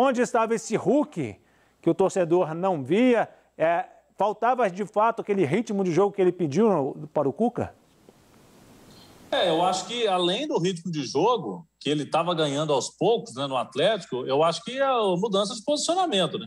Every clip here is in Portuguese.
Onde estava esse Hulk que o torcedor não via? É, faltava de fato aquele ritmo de jogo que ele pediu para o Cuca? É, eu acho que além do ritmo de jogo que ele estava ganhando aos poucos né, no Atlético, eu acho que a mudança de posicionamento, né?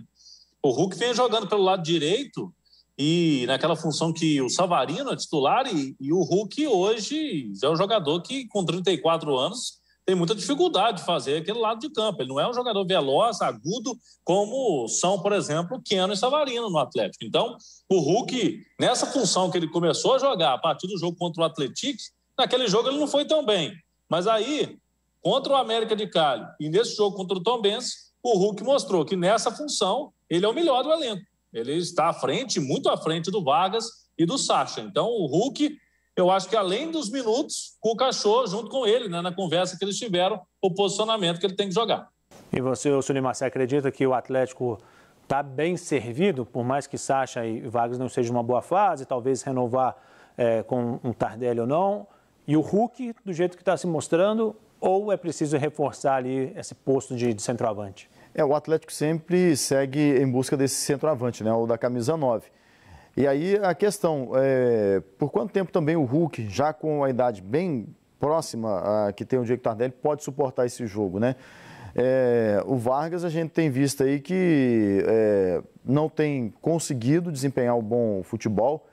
O Hulk vem jogando pelo lado direito e naquela função que o Savarino é titular e, e o Hulk hoje é um jogador que com 34 anos tem muita dificuldade de fazer aquele lado de campo. Ele não é um jogador veloz, agudo, como são, por exemplo, Keno e Savarino no Atlético. Então, o Hulk, nessa função que ele começou a jogar a partir do jogo contra o Atlético, naquele jogo ele não foi tão bem. Mas aí, contra o América de Cali e nesse jogo contra o Tom Benz, o Hulk mostrou que nessa função ele é o melhor do elenco. Ele está à frente, muito à frente do Vargas e do Sacha. Então, o Hulk eu acho que além dos minutos, com o cachorro junto com ele, né, na conversa que eles tiveram, o posicionamento que ele tem que jogar. E você, Sunimar, você acredita que o Atlético está bem servido, por mais que Sacha e Vargas não sejam uma boa fase, talvez renovar é, com um Tardelli ou não, e o Hulk, do jeito que está se mostrando, ou é preciso reforçar ali esse posto de, de centroavante? É, o Atlético sempre segue em busca desse centroavante, né, o da camisa 9. E aí a questão, é, por quanto tempo também o Hulk, já com a idade bem próxima a que tem o Diego Tardelli, pode suportar esse jogo, né? É, o Vargas a gente tem visto aí que é, não tem conseguido desempenhar o bom futebol.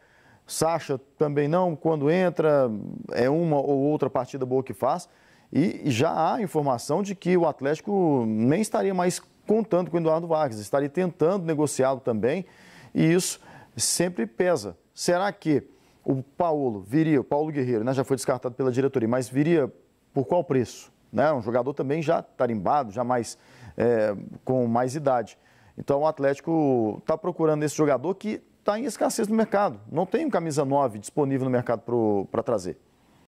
Sacha também não, quando entra é uma ou outra partida boa que faz. E já há informação de que o Atlético nem estaria mais contando com o Eduardo Vargas, estaria tentando negociá-lo também. E isso sempre pesa. Será que o Paulo viria, o Paulo Guerreiro, né, já foi descartado pela diretoria, mas viria por qual preço? Né? Um jogador também já tarimbado, já mais, é, com mais idade. Então o Atlético está procurando esse jogador que está em escassez no mercado. Não tem um camisa 9 disponível no mercado para trazer.